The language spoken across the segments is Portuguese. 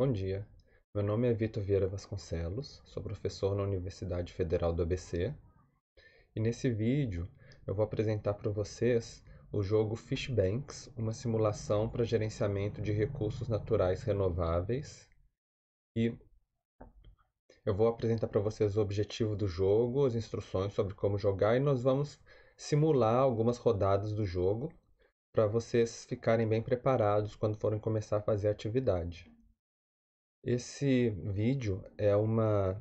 Bom dia, meu nome é Vitor Vieira Vasconcelos, sou professor na Universidade Federal do ABC e nesse vídeo eu vou apresentar para vocês o jogo Fishbanks, uma simulação para gerenciamento de recursos naturais renováveis e eu vou apresentar para vocês o objetivo do jogo, as instruções sobre como jogar e nós vamos simular algumas rodadas do jogo para vocês ficarem bem preparados quando forem começar a fazer a atividade. Esse vídeo é uma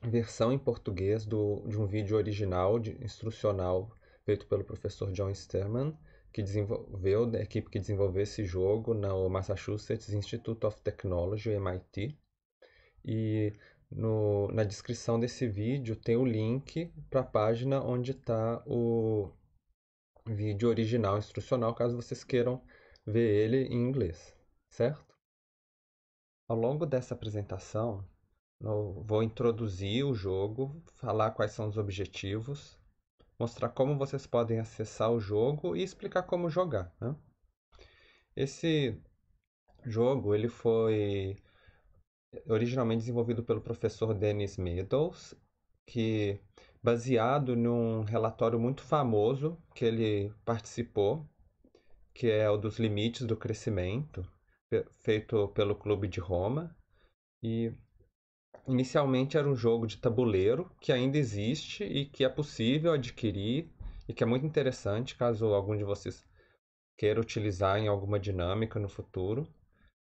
versão em português do, de um vídeo original de, instrucional feito pelo professor John Sterman, que desenvolveu, da equipe que desenvolveu esse jogo no Massachusetts Institute of Technology, MIT. E no, na descrição desse vídeo tem o link para a página onde está o vídeo original instrucional, caso vocês queiram ver ele em inglês, certo? Ao longo dessa apresentação, vou introduzir o jogo, falar quais são os objetivos, mostrar como vocês podem acessar o jogo e explicar como jogar. Né? Esse jogo ele foi originalmente desenvolvido pelo professor Dennis Meadows, que baseado num relatório muito famoso que ele participou, que é o dos limites do crescimento, feito pelo Clube de Roma. E inicialmente era um jogo de tabuleiro que ainda existe e que é possível adquirir e que é muito interessante caso algum de vocês queira utilizar em alguma dinâmica no futuro.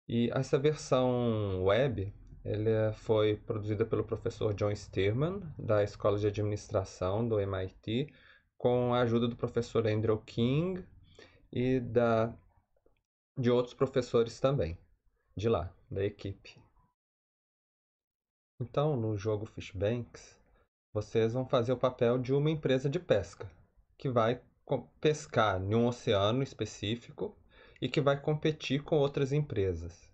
E essa versão web ela é, foi produzida pelo professor John Stirman, da Escola de Administração do MIT, com a ajuda do professor Andrew King e da de outros professores também, de lá, da equipe. Então, no jogo Fishbanks, vocês vão fazer o papel de uma empresa de pesca, que vai pescar em um oceano específico e que vai competir com outras empresas.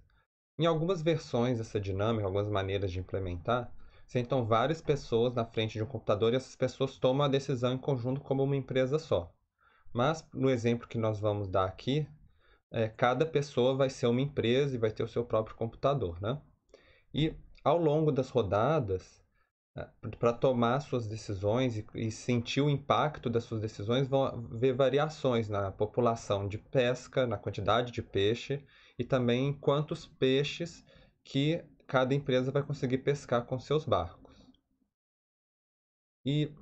Em algumas versões dessa dinâmica, algumas maneiras de implementar, sentam várias pessoas na frente de um computador e essas pessoas tomam a decisão em conjunto como uma empresa só. Mas, no exemplo que nós vamos dar aqui, é, cada pessoa vai ser uma empresa e vai ter o seu próprio computador, né? E ao longo das rodadas, é, para tomar suas decisões e, sentir o impacto das suas decisões, vão haver variações na população de pesca, na quantidade de peixe e também em quantos peixes que cada empresa vai conseguir pescar com seus barcos. E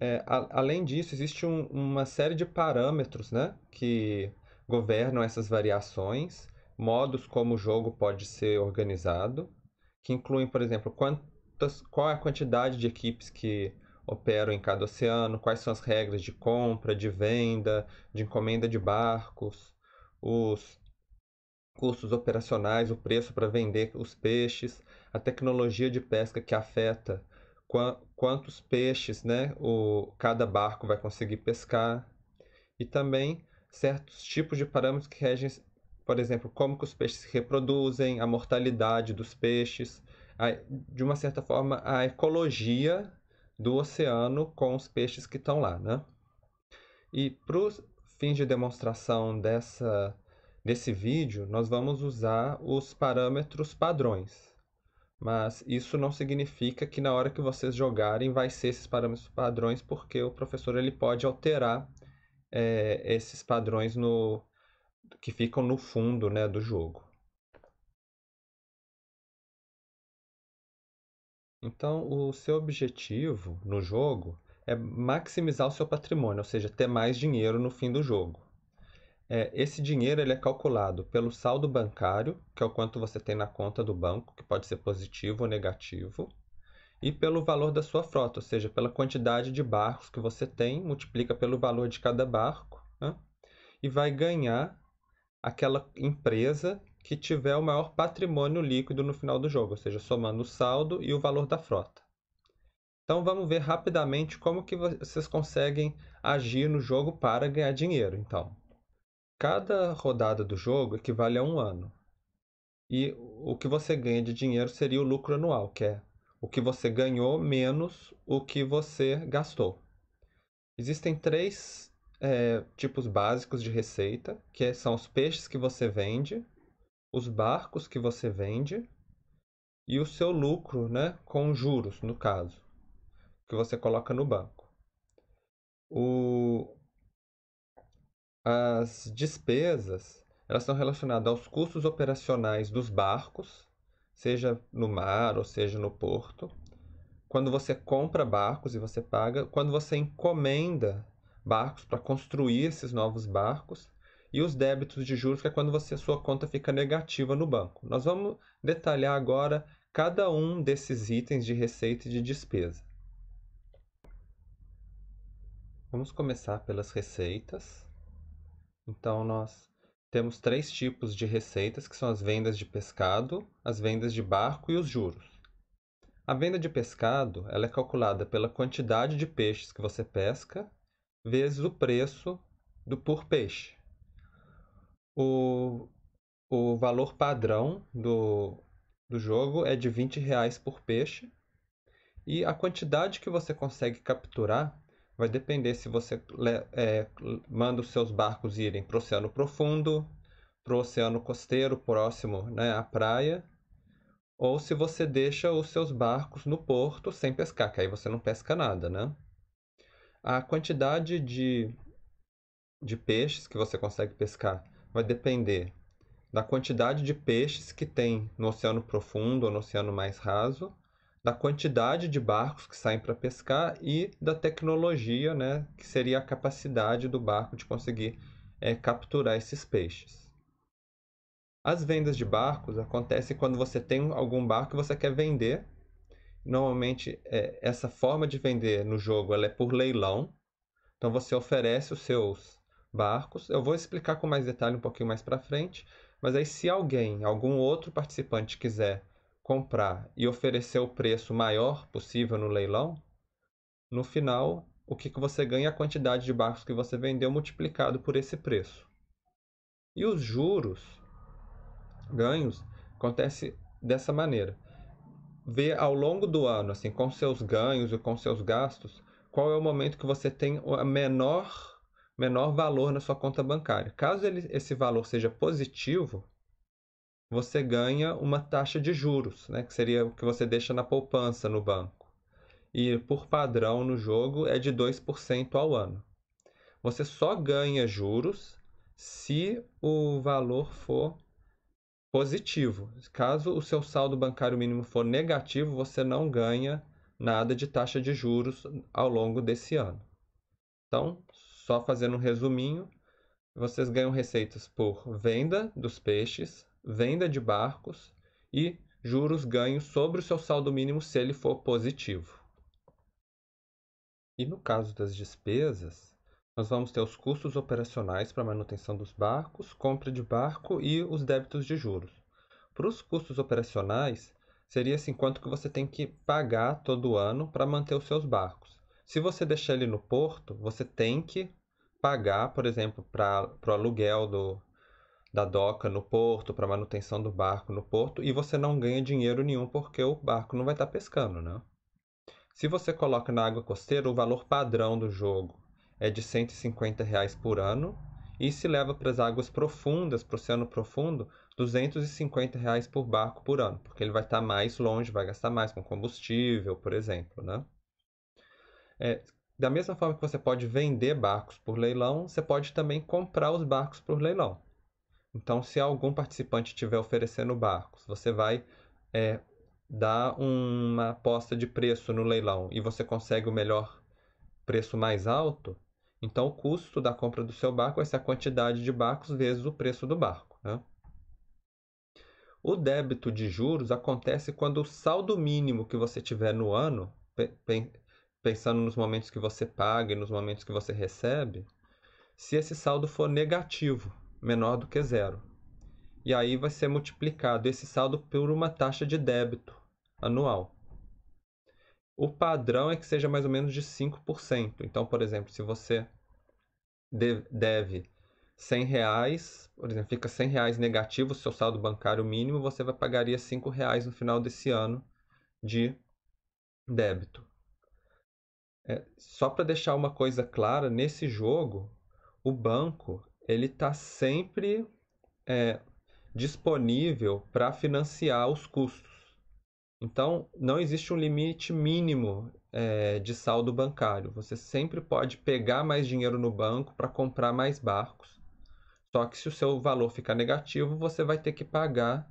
é, a, além disso, existe um, uma série de parâmetros né, que governam essas variações, modos como o jogo pode ser organizado, que incluem, por exemplo, quantas, qual é a quantidade de equipes que operam em cada oceano, quais são as regras de compra, de venda, de encomenda de barcos, os custos operacionais, o preço para vender os peixes, a tecnologia de pesca que afeta quantos peixes né, o, cada barco vai conseguir pescar. E também certos tipos de parâmetros que regem, por exemplo, como que os peixes se reproduzem, a mortalidade dos peixes, a, de uma certa forma, a ecologia do oceano com os peixes que estão lá, né? E para os fins de demonstração dessa, desse vídeo, nós vamos usar os parâmetros padrões. Mas isso não significa que na hora que vocês jogarem vai ser esses parâmetros padrões, porque o professor ele pode alterar é, esses padrões no, que ficam no fundo né, do jogo. Então, o seu objetivo no jogo é maximizar o seu patrimônio, ou seja, ter mais dinheiro no fim do jogo. É, esse dinheiro ele é calculado pelo saldo bancário, que é o quanto você tem na conta do banco, que pode ser positivo ou negativo, e pelo valor da sua frota, ou seja, pela quantidade de barcos que você tem, multiplica pelo valor de cada barco né? e vai ganhar aquela empresa que tiver o maior patrimônio líquido no final do jogo, ou seja, somando o saldo e o valor da frota. Então vamos ver rapidamente como que vocês conseguem agir no jogo para ganhar dinheiro. Então, cada rodada do jogo equivale a um ano. E o que você ganha de dinheiro seria o lucro anual, que é o que você ganhou menos o que você gastou. Existem três é, tipos básicos de receita, que são os peixes que você vende, os barcos que você vende e o seu lucro, né, com juros, no caso, que você coloca no banco. O... As despesas, elas são relacionadas aos custos operacionais dos barcos, seja no mar ou seja no porto. Quando você compra barcos e você paga, quando você encomenda barcos para construir esses novos barcos e os débitos de juros, que é quando você sua conta fica negativa no banco. Nós vamos detalhar agora cada um desses itens de receita e de despesa. Vamos começar pelas receitas. Então nós temos três tipos de receitas, que são as vendas de pescado, as vendas de barco e os juros. A venda de pescado ela é calculada pela quantidade de peixes que você pesca vezes o preço do por peixe. O, o valor padrão do, do jogo é de 20 reais por peixe e a quantidade que você consegue capturar vai depender se você é, manda os seus barcos irem para o oceano profundo, para o oceano costeiro próximo né, à praia, ou se você deixa os seus barcos no porto sem pescar, que aí você não pesca nada, né? A quantidade de, de peixes que você consegue pescar vai depender da quantidade de peixes que tem no oceano profundo ou no oceano mais raso, da quantidade de barcos que saem para pescar e da tecnologia, né, que seria a capacidade do barco de conseguir é, capturar esses peixes. As vendas de barcos acontecem quando você tem algum barco que você quer vender. Normalmente, é, essa forma de vender no jogo é por leilão. Então, você oferece os seus barcos. Eu vou explicar com mais detalhe um pouquinho mais para frente. Mas aí, se alguém, algum outro participante quiser comprar e oferecer o preço maior possível no leilão, no final, o que você ganha é a quantidade de barcos que você vendeu multiplicado por esse preço. E os juros ganhos acontece dessa maneira. Vê ao longo do ano, assim, com seus ganhos e com seus gastos, qual é o momento que você tem o menor, menor valor na sua conta bancária. Caso ele, esse valor seja positivo, você ganha uma taxa de juros, né, que seria o que você deixa na poupança no banco. E por padrão no jogo é de 2% ao ano. Você só ganha juros se o valor for positivo. Caso o seu saldo bancário mínimo for negativo, você não ganha nada de taxa de juros ao longo desse ano. Então, só fazendo um resuminho, vocês ganham receitas por venda dos peixes, venda de barcos e juros ganhos sobre o seu saldo mínimo se ele for positivo. E no caso das despesas, nós vamos ter os custos operacionais para manutenção dos barcos, compra de barco e os débitos de juros. Para os custos operacionais, seria assim quanto que você tem que pagar todo ano para manter os seus barcos. Se você deixar ele no porto, você tem que pagar, por exemplo, para o aluguel do, da doca no porto, para manutenção do barco no porto, e você não ganha dinheiro nenhum porque o barco não vai estar tá pescando, né? Se você coloca na água costeira, o valor padrão do jogo é de 150 reais por ano e se leva para as águas profundas, para o oceano profundo, 250 reais por barco por ano, porque ele vai estar tá mais longe, vai gastar mais com combustível, por exemplo, né? É, da mesma forma que você pode vender barcos por leilão, você pode também comprar os barcos por leilão. Então, se algum participante estiver oferecendo barcos, você vai é, dar uma aposta de preço no leilão e você consegue o melhor preço mais alto, então o custo da compra do seu barco vai ser a quantidade de barcos vezes o preço do barco. Né? O débito de juros acontece quando o saldo mínimo que você tiver no ano, pensando nos momentos que você paga e nos momentos que você recebe, se esse saldo for negativo menor do que zero. E aí vai ser multiplicado esse saldo por uma taxa de débito anual. O padrão é que seja mais ou menos de 5%. Então, por exemplo, se você deve 100 reais, por exemplo, fica 100 reais negativo o seu saldo bancário mínimo, você vai pagaria 5 reais no final desse ano de débito. É, só para deixar uma coisa clara, nesse jogo, o banco ele está sempre é, disponível para financiar os custos. Então, não existe um limite mínimo é, de saldo bancário. Você sempre pode pegar mais dinheiro no banco para comprar mais barcos. Só que se o seu valor ficar negativo, você vai ter que pagar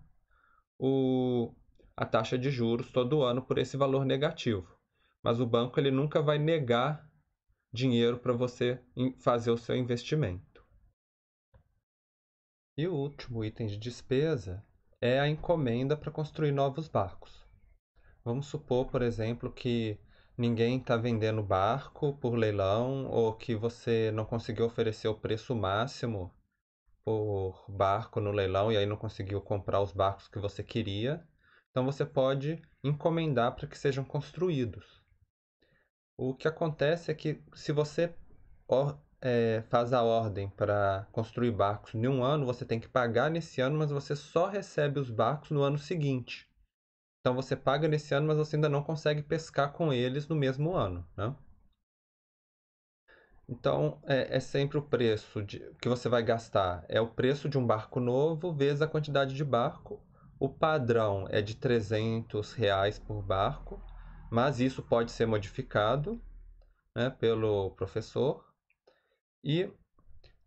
o, a taxa de juros todo ano por esse valor negativo. Mas o banco ele nunca vai negar dinheiro para você fazer o seu investimento. E o último item de despesa é a encomenda para construir novos barcos. Vamos supor, por exemplo, que ninguém está vendendo barco por leilão ou que você não conseguiu oferecer o preço máximo por barco no leilão e aí não conseguiu comprar os barcos que você queria. Então você pode encomendar para que sejam construídos. O que acontece é que se você é, faz a ordem para construir barcos em um ano, você tem que pagar nesse ano, mas você só recebe os barcos no ano seguinte. Então você paga nesse ano, mas você ainda não consegue pescar com eles no mesmo ano. Né? Então é, é sempre o preço de, que você vai gastar. É o preço de um barco novo vezes a quantidade de barco. O padrão é de 300 reais por barco, mas isso pode ser modificado né, pelo professor. E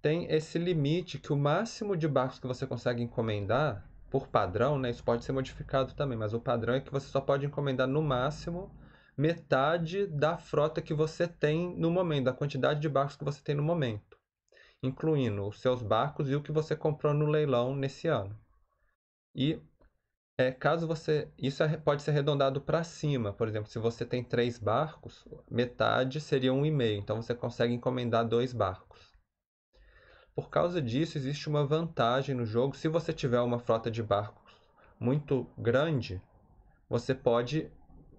tem esse limite que o máximo de barcos que você consegue encomendar, por padrão, né? Isso pode ser modificado também, mas o padrão é que você só pode encomendar no máximo metade da frota que você tem no momento, da quantidade de barcos que você tem no momento, incluindo os seus barcos e o que você comprou no leilão nesse ano. E é, caso você. Isso é pode ser arredondado para cima. Por exemplo, se você tem três barcos, metade seria um e meio. Então você consegue encomendar dois barcos. Por causa disso, existe uma vantagem no jogo. Se você tiver uma frota de barcos muito grande, você pode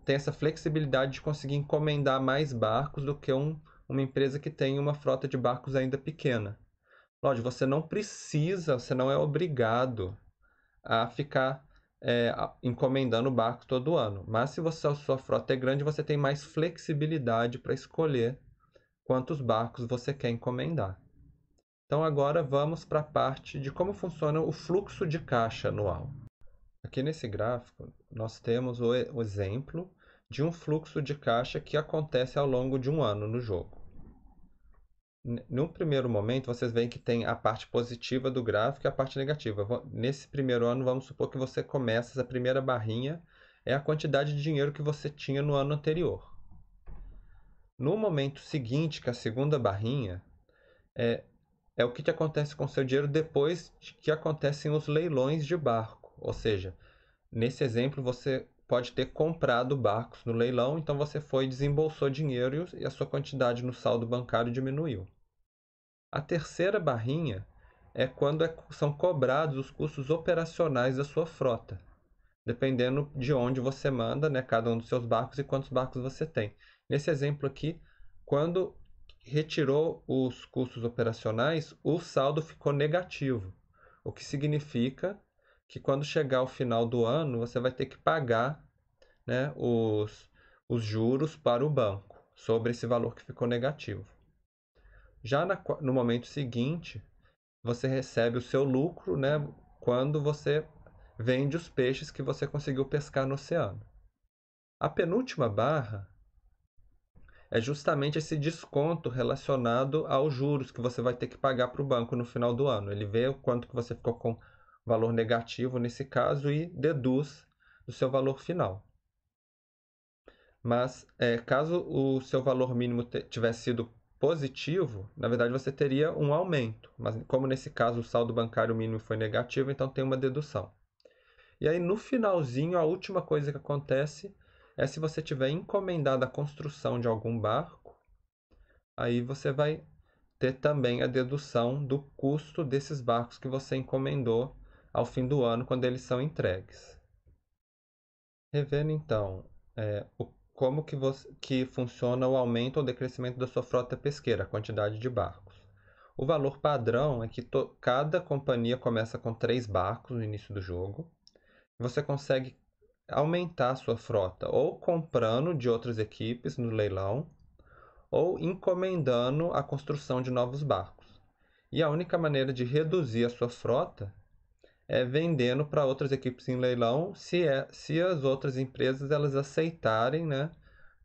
ter essa flexibilidade de conseguir encomendar mais barcos do que um, uma empresa que tem uma frota de barcos ainda pequena. Lógico, você não precisa, você não é obrigado a ficar é, encomendando barco todo ano. Mas se você, a sua frota é grande, você tem mais flexibilidade para escolher quantos barcos você quer encomendar. Então agora vamos para a parte de como funciona o fluxo de caixa anual. Aqui nesse gráfico, nós temos o exemplo de um fluxo de caixa que acontece ao longo de um ano no jogo no primeiro momento, vocês veem que tem a parte positiva do gráfico e a parte negativa. Nesse primeiro ano, vamos supor que você começa essa primeira barrinha, é a quantidade de dinheiro que você tinha no ano anterior. No momento seguinte, que é a segunda barrinha, é, é o que, que acontece com o seu dinheiro depois que acontecem os leilões de barco. Ou seja, nesse exemplo, você pode ter comprado barcos no leilão, então você foi e desembolsou dinheiro e a sua quantidade no saldo bancário diminuiu. A terceira barrinha é quando é, são cobrados os custos operacionais da sua frota, dependendo de onde você manda né, cada um dos seus barcos e quantos barcos você tem. Nesse exemplo aqui, quando retirou os custos operacionais, o saldo ficou negativo, o que significa que quando chegar ao final do ano, você vai ter que pagar né, os, os juros para o banco sobre esse valor que ficou negativo. Já na, no momento seguinte, você recebe o seu lucro, né? Quando você vende os peixes que você conseguiu pescar no oceano. A penúltima barra é justamente esse desconto relacionado aos juros que você vai ter que pagar para o banco no final do ano. Ele vê o quanto que você ficou com valor negativo nesse caso e deduz do seu valor final. Mas é, caso o seu valor mínimo tivesse sido positivo, na verdade você teria um aumento, mas como nesse caso o saldo bancário mínimo foi negativo, então tem uma dedução. E aí no finalzinho, a última coisa que acontece é se você tiver encomendado a construção de algum barco, aí você vai ter também a dedução do custo desses barcos que você encomendou ao fim do ano, quando eles são entregues. Revendo então é, o como que, que funciona o aumento ou decrescimento da sua frota pesqueira, a quantidade de barcos. O valor padrão é que cada companhia começa com três barcos no início do jogo. Você consegue aumentar a sua frota ou comprando de outras equipes no leilão ou encomendando a construção de novos barcos. E a única maneira de reduzir a sua frota é, vendendo para outras equipes em leilão, se, é, se as outras empresas elas aceitarem né,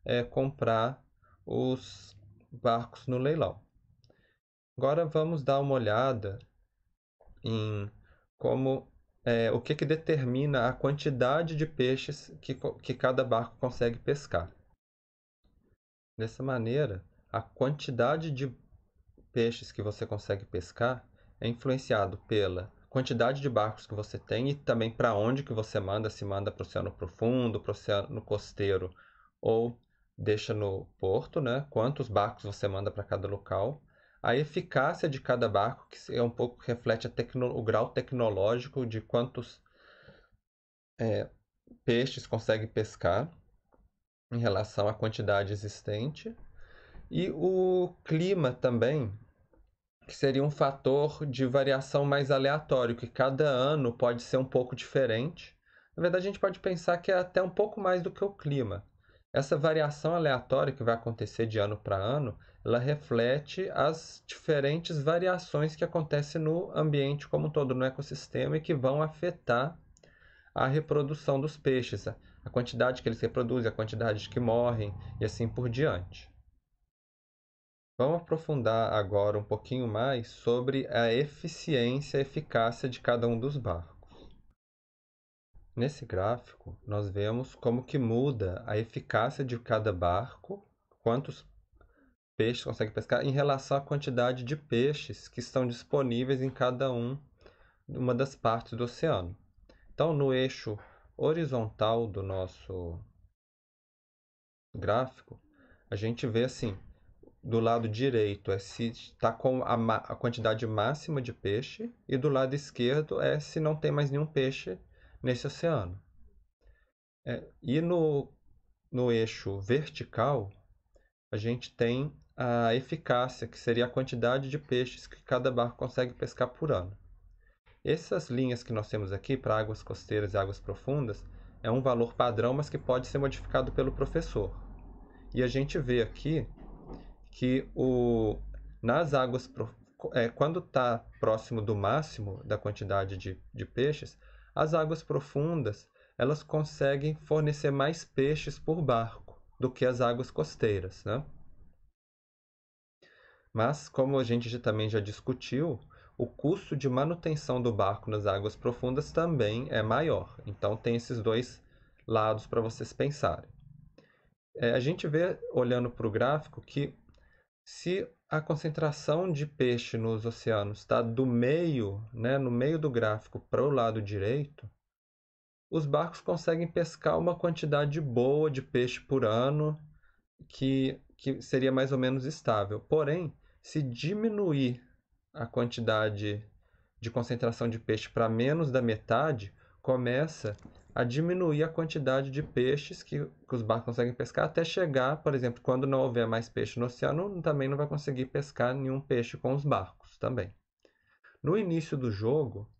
é, comprar os barcos no leilão. Agora vamos dar uma olhada em como é, o que, que determina a quantidade de peixes que, que cada barco consegue pescar. Dessa maneira, a quantidade de peixes que você consegue pescar é influenciado pela quantidade de barcos que você tem e também para onde que você manda, se manda para o oceano profundo, para o oceano costeiro ou deixa no porto, né? Quantos barcos você manda para cada local? A eficácia de cada barco, que é um pouco reflete tecno, o grau tecnológico de quantos é, peixes consegue pescar em relação à quantidade existente. E o clima também, que seria um fator de variação mais aleatório, que cada ano pode ser um pouco diferente. Na verdade, a gente pode pensar que é até um pouco mais do que o clima. Essa variação aleatória que vai acontecer de ano para ano, ela reflete as diferentes variações que acontecem no ambiente como um todo, no ecossistema, e que vão afetar a reprodução dos peixes, a quantidade que eles reproduzem, a quantidade que morrem e assim por diante. Vamos aprofundar agora um pouquinho mais sobre a eficiência e eficácia de cada um dos barcos. Nesse gráfico, nós vemos como que muda a eficácia de cada barco, quantos peixes consegue pescar em relação à quantidade de peixes que estão disponíveis em cada um, uma das partes do oceano. Então, no eixo horizontal do nosso gráfico, a gente vê assim do lado direito é se está com a, a, quantidade máxima de peixe, e do lado esquerdo é se não tem mais nenhum peixe nesse oceano. É, e no, no eixo vertical, a gente tem a eficácia, que seria a quantidade de peixes que cada barco consegue pescar por ano. Essas linhas que nós temos aqui para águas costeiras e águas profundas é um valor padrão, mas que pode ser modificado pelo professor. E a gente vê aqui que o, nas águas, é, quando está próximo do máximo da quantidade de, de peixes, as águas profundas elas conseguem fornecer mais peixes por barco do que as águas costeiras. Né? Mas, como a gente também já discutiu, o custo de manutenção do barco nas águas profundas também é maior. Então, tem esses dois lados para vocês pensarem. É, a gente vê, olhando para o gráfico, que se a concentração de peixe nos oceanos está do meio, né, no meio do gráfico para o lado direito, os barcos conseguem pescar uma quantidade boa de peixe por ano, que, que seria mais ou menos estável. Porém, se diminuir a quantidade de concentração de peixe para menos da metade, começa a diminuir a quantidade de peixes que, que, os barcos conseguem pescar até chegar, por exemplo, quando não houver mais peixe no oceano, também não vai conseguir pescar nenhum peixe com os barcos também. No início do jogo,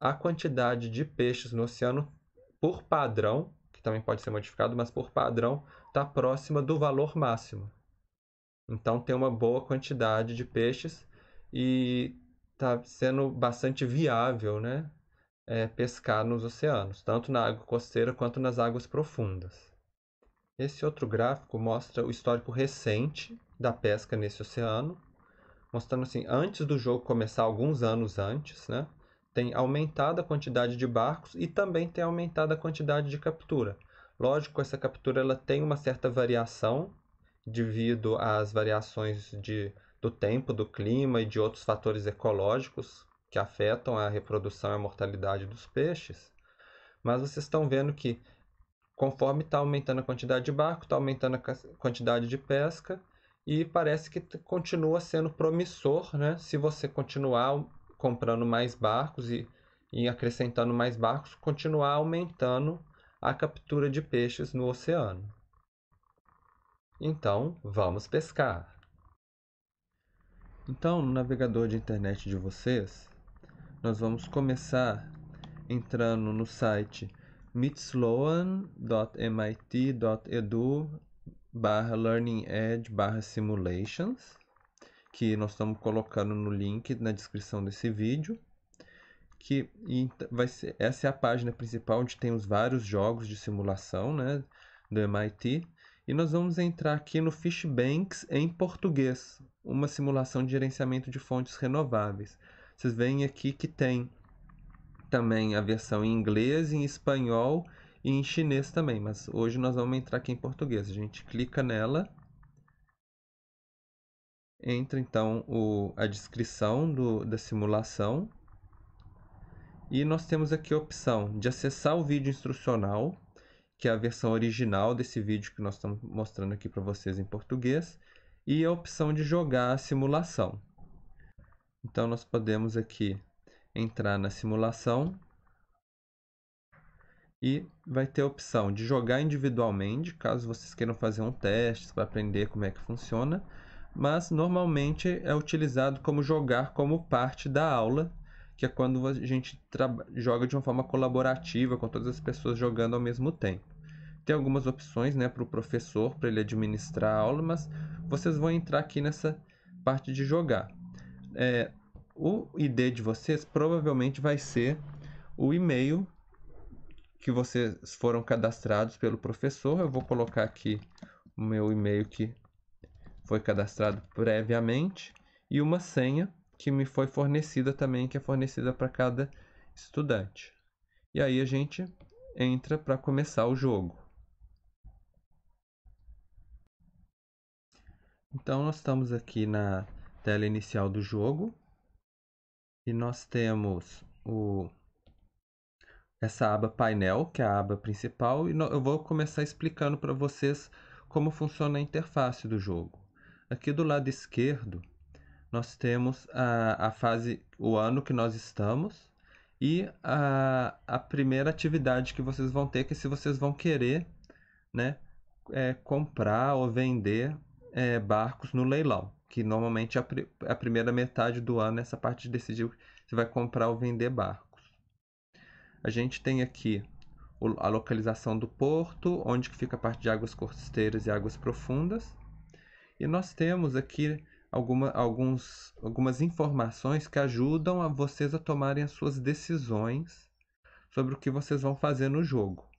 a quantidade de peixes no oceano, por padrão, que também pode ser modificado, mas por padrão, está próxima do valor máximo. Então tem uma boa quantidade de peixes e está sendo bastante viável, né? é, pescar nos oceanos, tanto na água costeira quanto nas águas profundas. Esse outro gráfico mostra o histórico recente da pesca nesse oceano, mostrando assim, antes do jogo começar, alguns anos antes, né, tem aumentado a quantidade de barcos e também tem aumentado a quantidade de captura. Lógico, essa captura ela tem uma certa variação devido às variações de, do tempo, do clima e de outros fatores ecológicos que afetam a reprodução e a mortalidade dos peixes, mas vocês estão vendo que conforme está aumentando a quantidade de barco, está aumentando a quantidade de pesca e parece que continua sendo promissor, né? Se você continuar comprando mais barcos e, e acrescentando mais barcos, continuar aumentando a captura de peixes no oceano. Então, vamos pescar. Então, no navegador de internet de vocês, nós vamos começar entrando no site mitsloan.mit.edu barra learning edge barra simulations que nós estamos colocando no link na descrição desse vídeo que vai ser, essa é a página principal onde tem os vários jogos de simulação né, do MIT e nós vamos entrar aqui no Fishbanks em português uma simulação de gerenciamento de fontes renováveis vocês veem aqui que tem também a versão em inglês, em espanhol e em chinês também, mas hoje nós vamos entrar aqui em português. A gente clica nela, entra então o, a descrição do, da simulação e nós temos aqui a opção de acessar o vídeo instrucional, que é a versão original desse vídeo que nós estamos mostrando aqui para vocês em português, e a opção de jogar a simulação. Então, nós podemos aqui entrar na simulação e vai ter a opção de jogar individualmente, caso vocês queiram fazer um teste para aprender como é que funciona, mas normalmente é utilizado como jogar como parte da aula, que é quando a gente joga de uma forma colaborativa, com todas as pessoas jogando ao mesmo tempo. Tem algumas opções né, para o professor, para ele administrar a aula, mas vocês vão entrar aqui nessa parte de jogar é, o ID de vocês provavelmente vai ser o e-mail que vocês foram cadastrados pelo professor. Eu vou colocar aqui o meu e-mail que foi cadastrado previamente e uma senha que me foi fornecida também, que é fornecida para cada estudante. E aí a gente entra para começar o jogo. Então nós estamos aqui na tela inicial do jogo. E nós temos o, essa aba painel, que é a aba principal. E no, eu vou começar explicando para vocês como funciona a interface do jogo. Aqui do lado esquerdo, nós temos a, a fase, o ano que nós estamos e a, a primeira atividade que vocês vão ter, que se vocês vão querer né, é, comprar ou vender é, barcos no leilão que normalmente a, a primeira metade do ano essa parte de decidir se vai comprar ou vender barcos. A gente tem aqui a localização do porto, onde que fica a parte de águas costeiras e águas profundas. E nós temos aqui alguma, alguns, algumas informações que ajudam a vocês a tomarem as suas decisões sobre o que vocês vão fazer no jogo.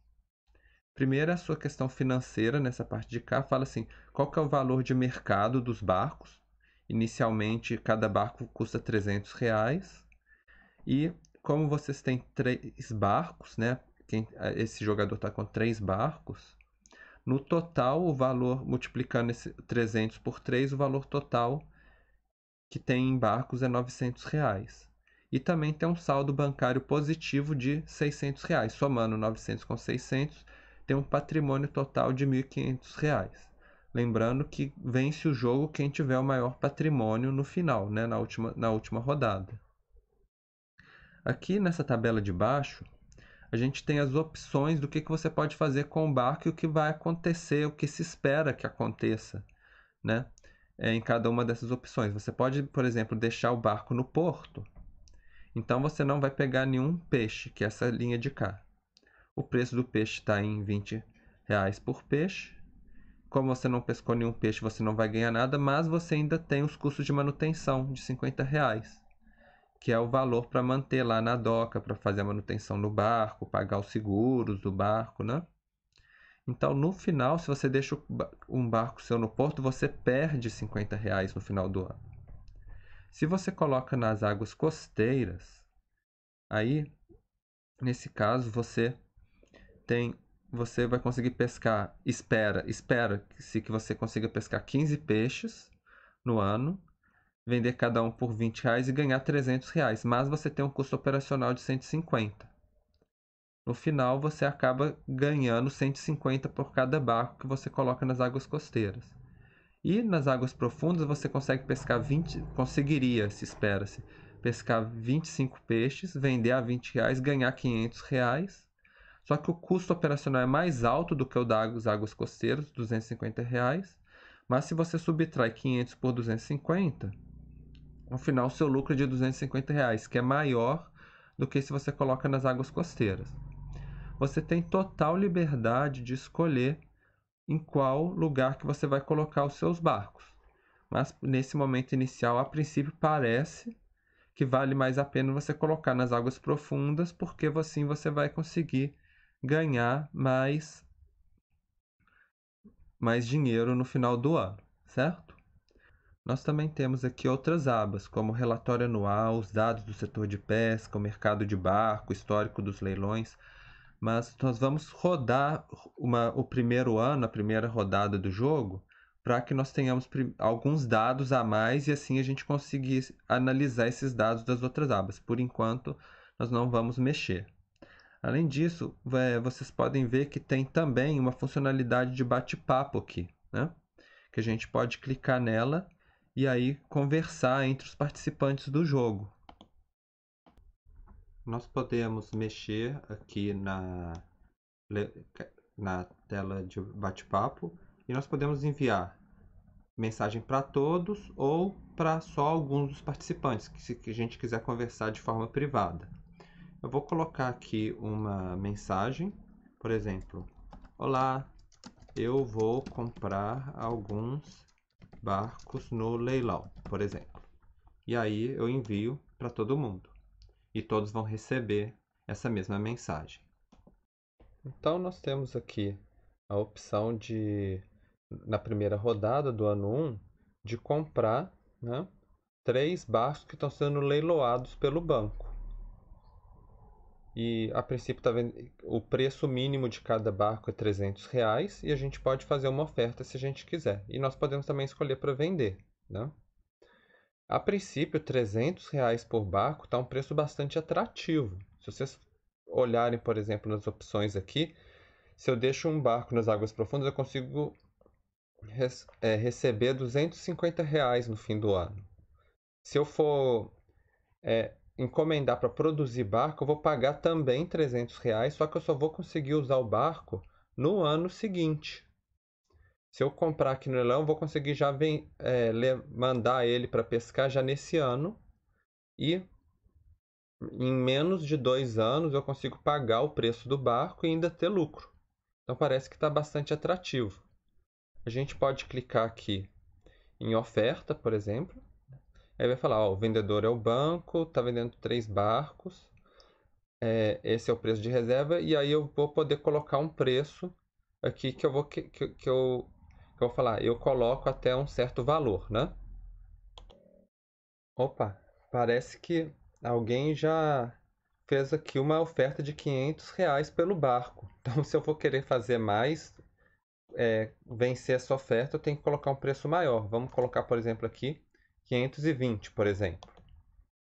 Primeiro, a sua questão financeira, nessa parte de cá, fala assim, qual que é o valor de mercado dos barcos? Inicialmente, cada barco custa 300 reais. E como vocês têm três barcos, né? Quem, eh, esse jogador está com três barcos. No total, o valor, multiplicando esse 300 por 3, o valor total que tem em barcos é 900 reais. E também tem um saldo bancário positivo de 600 reais. Somando 900 com 600, tem um patrimônio total de 1.500 reais. Lembrando que vence o jogo quem tiver o maior patrimônio no final, né, na, última, na última rodada. Aqui nessa tabela de baixo, a gente tem as opções do que, que você pode fazer com o barco e o que vai acontecer, o que se espera que aconteça né, eh, em cada uma dessas opções. Você pode, por exemplo, deixar o barco no porto. Então você não vai pegar nenhum peixe, que é essa linha de cá. O preço do peixe está em 20 reais por peixe como você não pescou nenhum peixe, você não vai ganhar nada, mas você ainda tem os custos de manutenção de 50 reais, que é o valor para manter lá na doca, para fazer a manutenção no barco, pagar os seguros do barco, né? Então, no final, se você deixa um barco seu no porto, você perde 50 reais no final do ano. Se você coloca nas águas costeiras, aí, nesse caso, você tem você vai conseguir pescar, espera, espera se que você consiga pescar 15 peixes no ano, vender cada um por 20 reais e ganhar 300 reais, mas você tem um custo operacional de 150. No final, você acaba ganhando 150 por cada barco que você coloca nas águas costeiras. E nas águas profundas você consegue pescar 20, conseguiria, se espera-se, pescar 25 peixes, vender a 20 reais, ganhar 500 reais só que o custo operacional é mais alto do que o das águas costeiras, 250 reais. Mas se você subtrai 500 por 250, no final seu lucro é de 250 reais, que é maior do que se você coloca nas águas costeiras. Você tem total liberdade de escolher em qual lugar que você vai colocar os seus barcos. Mas nesse momento inicial, a princípio parece que vale mais a pena você colocar nas águas profundas, porque assim você vai conseguir ganhar mais, mais dinheiro no final do ano, certo? Nós também temos aqui outras abas, como relatório anual, os dados do setor de pesca, o mercado de barco, histórico dos leilões. Mas nós vamos rodar uma, o primeiro ano, a primeira rodada do jogo, para que nós tenhamos alguns dados a mais e assim a gente conseguir analisar esses dados das outras abas. Por enquanto, nós não vamos mexer. Além disso, é, vocês podem ver que tem também uma funcionalidade de bate-papo aqui, né? que a gente pode clicar nela e aí conversar entre os participantes do jogo. Nós podemos mexer aqui na, na tela de bate-papo e nós podemos enviar mensagem para todos ou para só alguns dos participantes, que se a gente quiser conversar de forma privada. Eu vou colocar aqui uma mensagem, por exemplo, Olá, eu vou comprar alguns barcos no leilão, por exemplo. E aí eu envio para todo mundo. E todos vão receber essa mesma mensagem. Então nós temos aqui a opção de, na primeira rodada do ano 1, de comprar né, três barcos que estão sendo leiloados pelo banco. E a princípio tá vendo, o preço mínimo de cada barco é 300 reais e a gente pode fazer uma oferta se a gente quiser. E nós podemos também escolher para vender, né? A princípio, 300 reais por barco está um preço bastante atrativo. Se vocês olharem, por exemplo, nas opções aqui, se eu deixo um barco nas águas profundas, eu consigo res, é, receber 250 reais no fim do ano. Se eu for é, encomendar para produzir barco, eu vou pagar também 300 reais, só que eu só vou conseguir usar o barco no ano seguinte. Se eu comprar aqui no leilão, eu vou conseguir já vem, é, mandar ele para pescar já nesse ano e em menos de dois anos eu consigo pagar o preço do barco e ainda ter lucro. Então parece que está bastante atrativo. A gente pode clicar aqui em oferta, por exemplo, Aí vai falar, ó, o vendedor é o banco, está vendendo três barcos, é, esse é o preço de reserva, e aí eu vou poder colocar um preço aqui que eu vou, que, que, que eu, que eu vou falar, eu coloco até um certo valor, né? Opa, parece que alguém já fez aqui uma oferta de 500 reais pelo barco. Então, se eu vou querer fazer mais, é, vencer essa oferta, eu tenho que colocar um preço maior. Vamos colocar, por exemplo, aqui 520, por exemplo.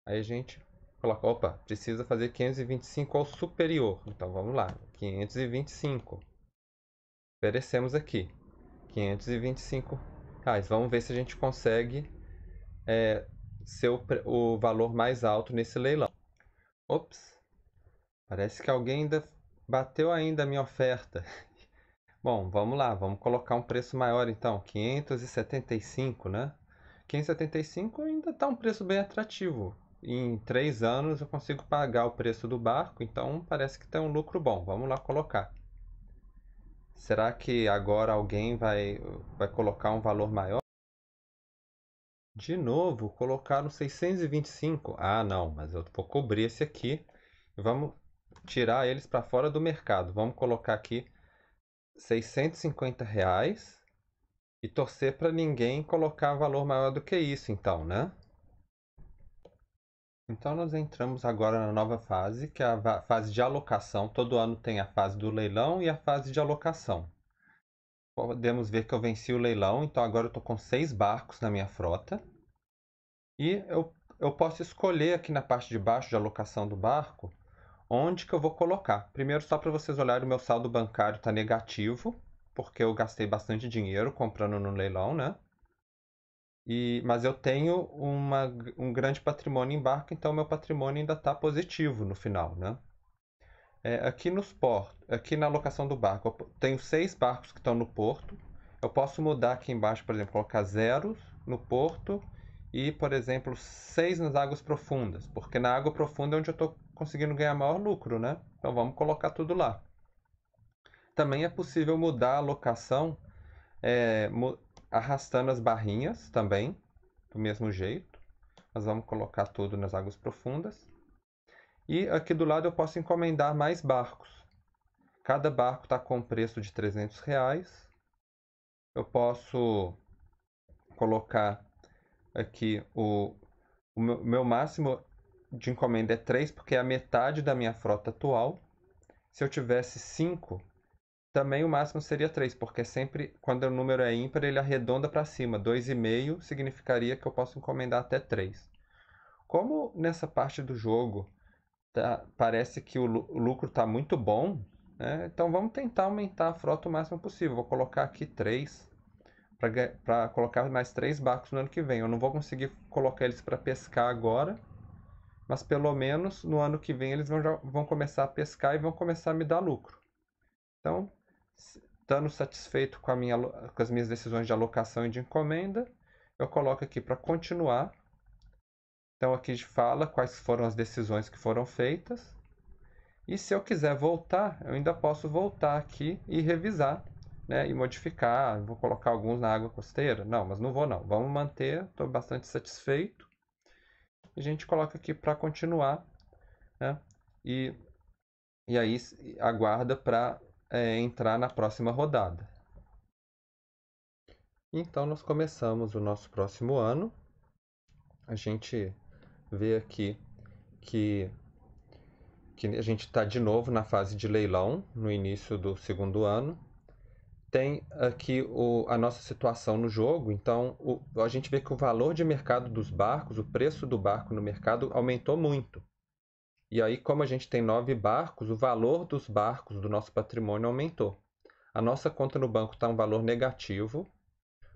Aí a gente coloca, opa, precisa fazer 525 ao superior. Então vamos lá, 525. Oferecemos aqui 525 reais. Vamos ver se a gente consegue é, ser o, o valor mais alto nesse leilão. Ops, parece que alguém ainda bateu ainda a minha oferta. Bom, vamos lá, vamos colocar um preço maior então, 575, né? 575 ainda está um preço bem atrativo. Em três anos eu consigo pagar o preço do barco, então parece que tem um lucro bom. Vamos lá colocar. Será que agora alguém vai, vai colocar um valor maior? De novo, colocaram 625. Ah, não, mas eu vou cobrir esse aqui. Vamos tirar eles para fora do mercado. Vamos colocar aqui 650 reais e torcer para ninguém colocar valor maior do que isso, então, né? Então nós entramos agora na nova fase, que é a fase de alocação. Todo ano tem a fase do leilão e a fase de alocação. Podemos ver que eu venci o leilão, então agora eu estou com seis barcos na minha frota. E eu, eu posso escolher aqui na parte de baixo de alocação do barco onde que eu vou colocar. Primeiro, só para vocês olharem, o meu saldo bancário está negativo porque eu gastei bastante dinheiro comprando no leilão, né? E, mas eu tenho uma, um grande patrimônio em barco, então meu patrimônio ainda está positivo no final, né? É, aqui nos portos, aqui na locação do barco, eu tenho seis barcos que estão no porto. Eu posso mudar aqui embaixo, por exemplo, colocar zeros no porto e, por exemplo, seis nas águas profundas, porque na água profunda é onde eu estou conseguindo ganhar maior lucro, né? Então vamos colocar tudo lá também é possível mudar a locação é, arrastando as barrinhas também, do mesmo jeito. Nós vamos colocar tudo nas águas profundas. E aqui do lado eu posso encomendar mais barcos. Cada barco está com preço de 300 reais. Eu posso colocar aqui o, o meu, meu máximo de encomenda é 3, porque é a metade da minha frota atual. Se eu tivesse 5, também o máximo seria 3, porque sempre quando o número é ímpar, ele arredonda para cima. 2,5 significaria que eu posso encomendar até 3. Como nessa parte do jogo tá, parece que o lucro está muito bom, né? então vamos tentar aumentar a frota o máximo possível. Vou colocar aqui 3 para colocar mais 3 barcos no ano que vem. Eu não vou conseguir colocar eles para pescar agora, mas pelo menos no ano que vem eles vão, já, vão começar a pescar e vão começar a me dar lucro. Então, estando satisfeito com, minha, com as minhas decisões de alocação e de encomenda, eu coloco aqui para continuar. Então aqui fala quais foram as decisões que foram feitas. E se eu quiser voltar, eu ainda posso voltar aqui e revisar, né, e modificar. Vou colocar alguns na água costeira? Não, mas não vou não. Vamos manter, estou bastante satisfeito. A gente coloca aqui para continuar, né? E, e aí aguarda para é, entrar na próxima rodada. Então nós começamos o nosso próximo ano. A gente vê aqui que, que a gente está de novo na fase de leilão no início do segundo ano. Tem aqui o, a nossa situação no jogo, então o, a gente vê que o valor de mercado dos barcos, o preço do barco no mercado aumentou muito. E aí, como a gente tem nove barcos, o valor dos barcos do nosso patrimônio aumentou. A nossa conta no banco está um valor negativo,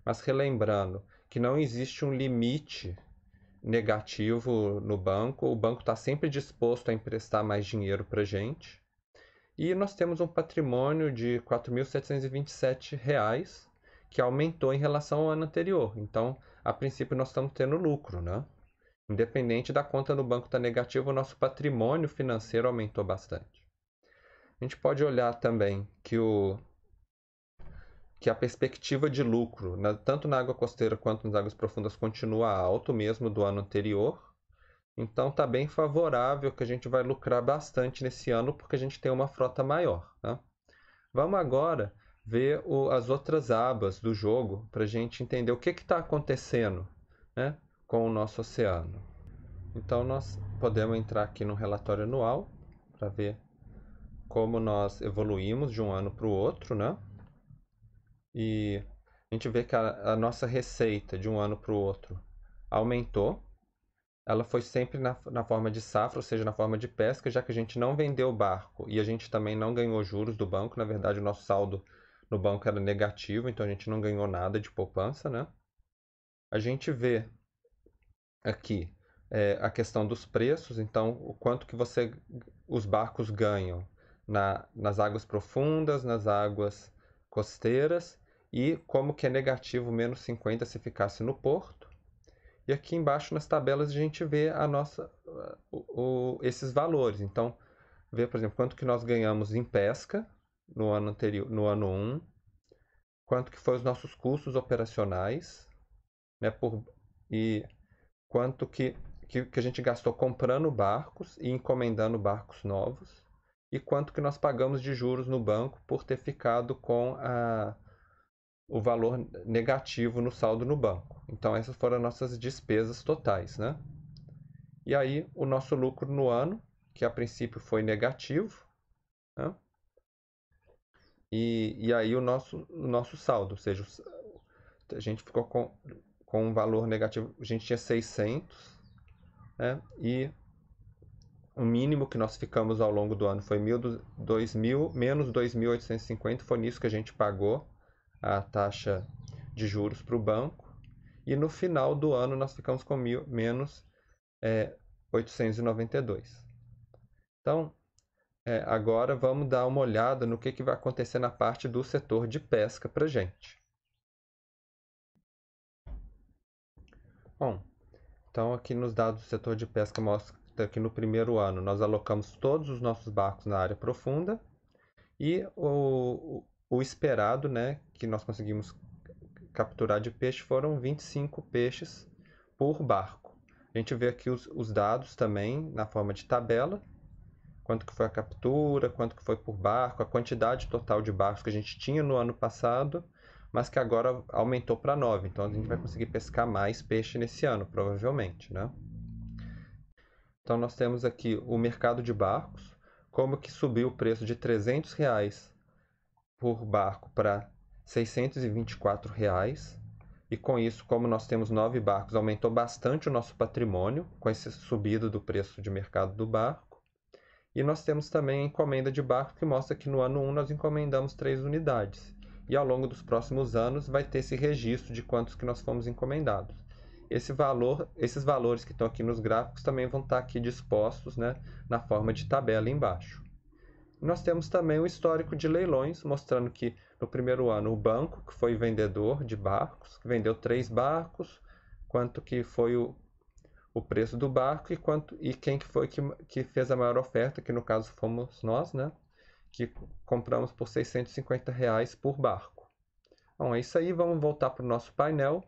mas relembrando que não existe um limite negativo no banco, o banco está sempre disposto a emprestar mais dinheiro para a gente. E nós temos um patrimônio de R$ 4.727, que aumentou em relação ao ano anterior. Então, a princípio, nós estamos tendo lucro, né? Independente da conta no banco estar tá negativa, o nosso patrimônio financeiro aumentou bastante. A gente pode olhar também que, o, que a perspectiva de lucro, na, tanto na água costeira quanto nas águas profundas, continua alto mesmo do ano anterior. Então está bem favorável que a gente vai lucrar bastante nesse ano porque a gente tem uma frota maior. Né? Vamos agora ver o, as outras abas do jogo para a gente entender o que está acontecendo. Né? com o nosso oceano. Então nós podemos entrar aqui no relatório anual para ver como nós evoluímos de um ano para o outro, né? E a gente vê que a, a nossa receita de um ano para o outro aumentou. Ela foi sempre na, na forma de safra, ou seja, na forma de pesca, já que a gente não vendeu o barco e a gente também não ganhou juros do banco. Na verdade, o nosso saldo no banco era negativo, então a gente não ganhou nada de poupança, né? A gente vê aqui é, a questão dos preços, então o quanto que você os barcos ganham na, nas águas profundas, nas águas costeiras e como que é negativo menos 50 se ficasse no porto. E aqui embaixo nas tabelas a gente vê a nossa, o, o, esses valores. Então, vê, por exemplo, quanto que nós ganhamos em pesca no ano anterior, no ano 1, quanto que foi os nossos custos operacionais, né, por, e quanto que, que, que a gente gastou comprando barcos e encomendando barcos novos e quanto que nós pagamos de juros no banco por ter ficado com a, o valor negativo no saldo no banco. Então essas foram as nossas despesas totais, né? E aí o nosso lucro no ano, que a princípio foi negativo, né? e, e aí o nosso, o nosso saldo, ou seja, a gente ficou com com um valor negativo, a gente tinha 600, né? e o mínimo que nós ficamos ao longo do ano foi 2.000, menos 2.850, foi nisso que a gente pagou a taxa de juros para o banco, e no final do ano nós ficamos com mil, menos é, 892. Então, é, agora vamos dar uma olhada no que, que vai acontecer na parte do setor de pesca para gente. Bom, então aqui nos dados do setor de pesca mostra que tá no primeiro ano nós alocamos todos os nossos barcos na área profunda e o, o esperado né, que nós conseguimos capturar de peixe foram 25 peixes por barco. A gente vê aqui os, os dados também na forma de tabela, quanto que foi a captura, quanto que foi por barco, a quantidade total de barcos que a gente tinha no ano passado mas que agora aumentou para 9. Então a gente vai hum. conseguir pescar mais peixe nesse ano, provavelmente, né? Então nós temos aqui o mercado de barcos, como que subiu o preço de 300 reais por barco para 624 reais. E com isso, como nós temos nove barcos, aumentou bastante o nosso patrimônio com esse subido do preço de mercado do barco. E nós temos também a encomenda de barco que mostra que no ano 1 nós encomendamos três unidades e ao longo dos próximos anos vai ter esse registro de quantos que nós fomos encomendados. Esse valor, esses valores que estão aqui nos gráficos também vão estar aqui dispostos né, na forma de tabela embaixo. Nós temos também o histórico de leilões, mostrando que no primeiro ano o banco, que foi vendedor de barcos, vendeu três barcos, quanto que foi o, o preço do barco e, quanto, e quem que foi que, que fez a maior oferta, que no caso fomos nós, né? que compramos por 650 reais por barco. Bom, é isso aí, vamos voltar para o nosso painel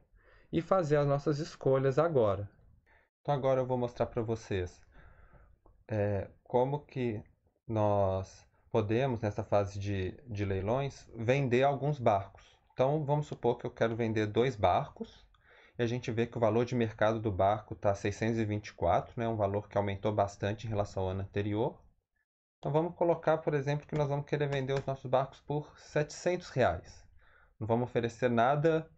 e fazer as nossas escolhas agora. Então agora eu vou mostrar para vocês é, como que nós podemos, nessa fase de, de leilões, vender alguns barcos. Então vamos supor que eu quero vender dois barcos e a gente vê que o valor de mercado do barco está 624, né, um valor que aumentou bastante em relação ao ano anterior. Então vamos colocar, por exemplo, que nós vamos querer vender os nossos barcos por 700 reais. Não vamos oferecer nada,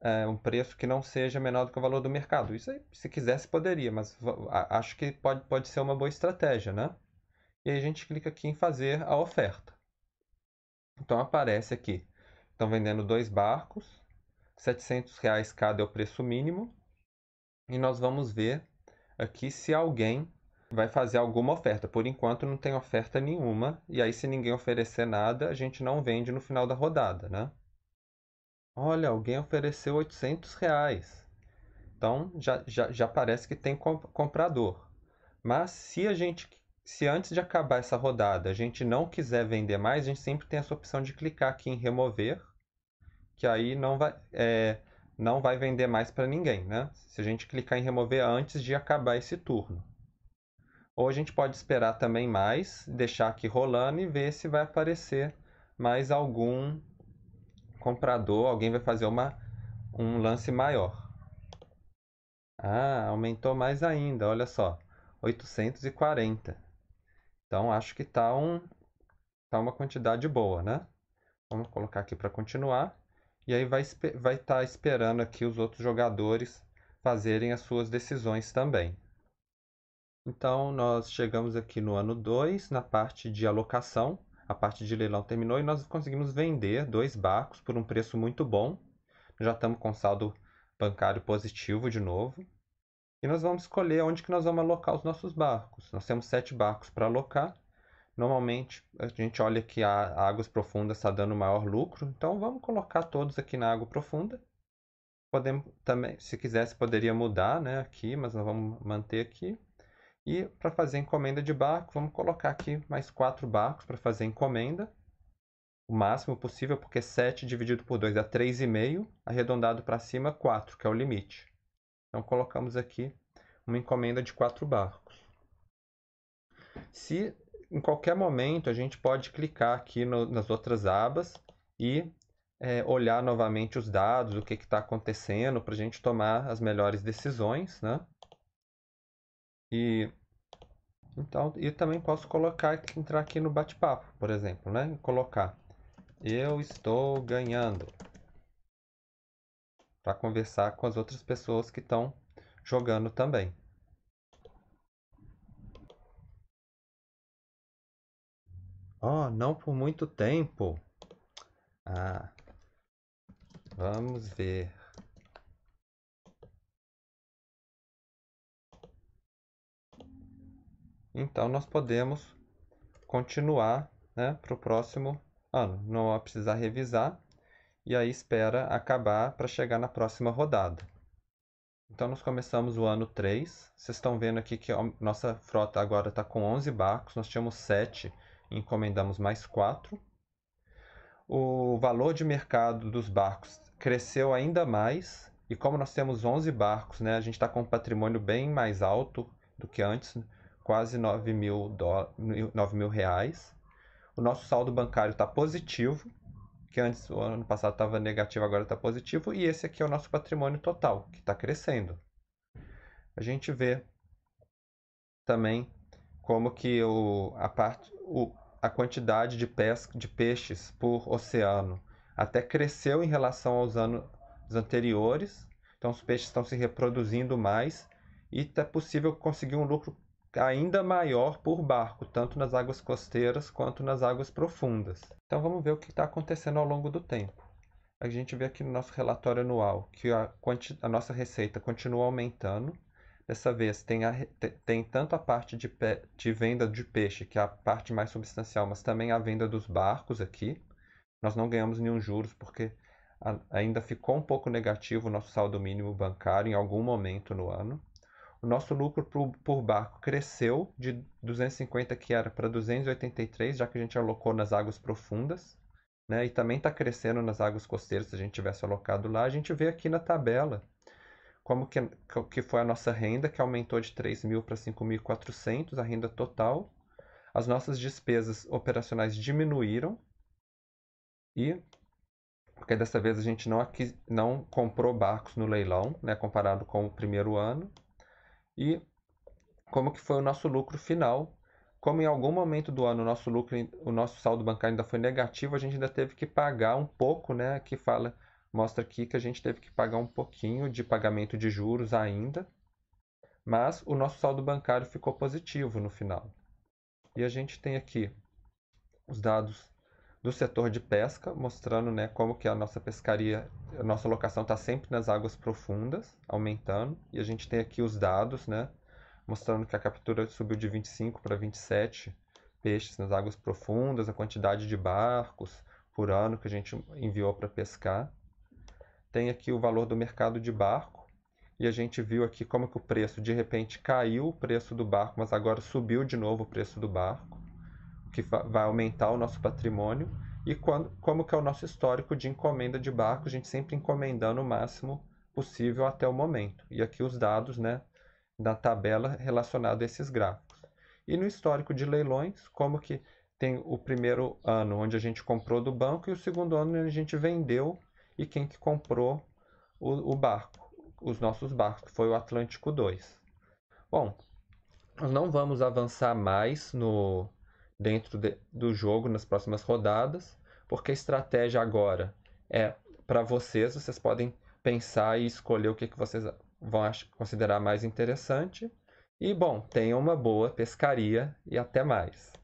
é, um preço que não seja menor do que o valor do mercado. Isso aí, se quisesse, poderia, mas acho que pode, pode ser uma boa estratégia, né? E aí a gente clica aqui em fazer a oferta. Então aparece aqui. Estão vendendo dois barcos, 700 reais cada é o preço mínimo. E nós vamos ver aqui se alguém vai fazer alguma oferta. Por enquanto não tem oferta nenhuma, e aí se ninguém oferecer nada, a gente não vende no final da rodada, né? Olha, alguém ofereceu 800 reais. Então já, já, já parece que tem comprador. Mas se a gente se antes de acabar essa rodada a gente não quiser vender mais, a gente sempre tem essa opção de clicar aqui em remover, que aí não vai, é, não vai vender mais para ninguém, né? Se a gente clicar em remover antes de acabar esse turno. Ou a gente pode esperar também mais, deixar aqui rolando e ver se vai aparecer mais algum comprador, alguém vai fazer uma, um lance maior. Ah, aumentou mais ainda, olha só, 840. Então acho que está um, tá uma quantidade boa, né? Vamos colocar aqui para continuar. E aí vai estar vai tá esperando aqui os outros jogadores fazerem as suas decisões também. Então, nós chegamos aqui no ano 2, na parte de alocação. A parte de leilão terminou e nós conseguimos vender dois barcos por um preço muito bom. Já estamos com saldo bancário positivo de novo. E nós vamos escolher onde que nós vamos alocar os nossos barcos. Nós temos sete barcos para alocar. Normalmente, a gente olha que a águas profundas está dando maior lucro. Então, vamos colocar todos aqui na água profunda. Podemos também, se quisesse, poderia mudar né, aqui, mas nós vamos manter aqui. E para fazer encomenda de barco, vamos colocar aqui mais quatro barcos para fazer encomenda. O máximo possível, porque 7 dividido por 2 dá 3,5, arredondado para cima 4, que é o limite. Então colocamos aqui uma encomenda de quatro barcos. Se em qualquer momento a gente pode clicar aqui no, nas outras abas e é, olhar novamente os dados, o que está acontecendo, para a gente tomar as melhores decisões, né? E então, eu também posso colocar, entrar aqui no bate-papo, por exemplo, né? E colocar, eu estou ganhando. Para conversar com as outras pessoas que estão jogando também. Oh, não por muito tempo. Ah, vamos ver. Então, nós podemos continuar né, para o próximo ano. Não vai precisar revisar e aí espera acabar para chegar na próxima rodada. Então, nós começamos o ano 3. Vocês estão vendo aqui que a nossa frota agora está com 11 barcos. Nós tínhamos 7 e encomendamos mais 4. O valor de mercado dos barcos cresceu ainda mais. E como nós temos 11 barcos, né, a gente está com um patrimônio bem mais alto do que antes quase 9 mil, do... 9 mil reais. O nosso saldo bancário está positivo, que antes, o ano passado estava negativo, agora está positivo. E esse aqui é o nosso patrimônio total, que está crescendo. A gente vê também como que o, a, parte, o, a quantidade de, de peixes por oceano até cresceu em relação aos anos anteriores. Então, os peixes estão se reproduzindo mais e é possível conseguir um lucro ainda maior por barco, tanto nas águas costeiras quanto nas águas profundas. Então vamos ver o que está acontecendo ao longo do tempo. A gente vê aqui no nosso relatório anual que a, a nossa receita continua aumentando. Dessa vez tem, a, tem tanto a parte de, pe, de venda de peixe, que é a parte mais substancial, mas também a venda dos barcos aqui. Nós não ganhamos nenhum juros porque ainda ficou um pouco negativo o nosso saldo mínimo bancário em algum momento no ano. O nosso lucro por, barco cresceu de 250 que era para 283, já que a gente alocou nas águas profundas. Né, e também está crescendo nas águas costeiras, se a gente tivesse alocado lá. A gente vê aqui na tabela como que, que foi a nossa renda, que aumentou de 3 mil para 5.400, a renda total. As nossas despesas operacionais diminuíram e porque dessa vez a gente não, aqui, não comprou barcos no leilão, né, comparado com o primeiro ano e como que foi o nosso lucro final. Como em algum momento do ano o nosso lucro, o nosso saldo bancário ainda foi negativo, a gente ainda teve que pagar um pouco, né? Aqui fala, mostra aqui que a gente teve que pagar um pouquinho de pagamento de juros ainda, mas o nosso saldo bancário ficou positivo no final. E a gente tem aqui os dados do setor de pesca, mostrando né, como que é a nossa pescaria a nossa locação está sempre nas águas profundas, aumentando, e a gente tem aqui os dados, né, mostrando que a captura subiu de 25 para 27 peixes nas águas profundas, a quantidade de barcos por ano que a gente enviou para pescar. Tem aqui o valor do mercado de barco, e a gente viu aqui como que o preço de repente caiu o preço do barco, mas agora subiu de novo o preço do barco, o que vai aumentar o nosso patrimônio e quando, como que é o nosso histórico de encomenda de barco, a gente sempre encomendando o máximo possível até o momento. E aqui os dados né, da tabela relacionados a esses gráficos. E no histórico de leilões, como que tem o primeiro ano onde a gente comprou do banco e o segundo ano onde a gente vendeu e quem que comprou o, o barco, os nossos barcos, que foi o Atlântico 2. Bom, nós não vamos avançar mais no, dentro de, do jogo nas próximas rodadas, porque a estratégia agora é para vocês, vocês podem pensar e escolher o que, que vocês vão considerar mais interessante. E bom, tenha uma boa pescaria e até mais.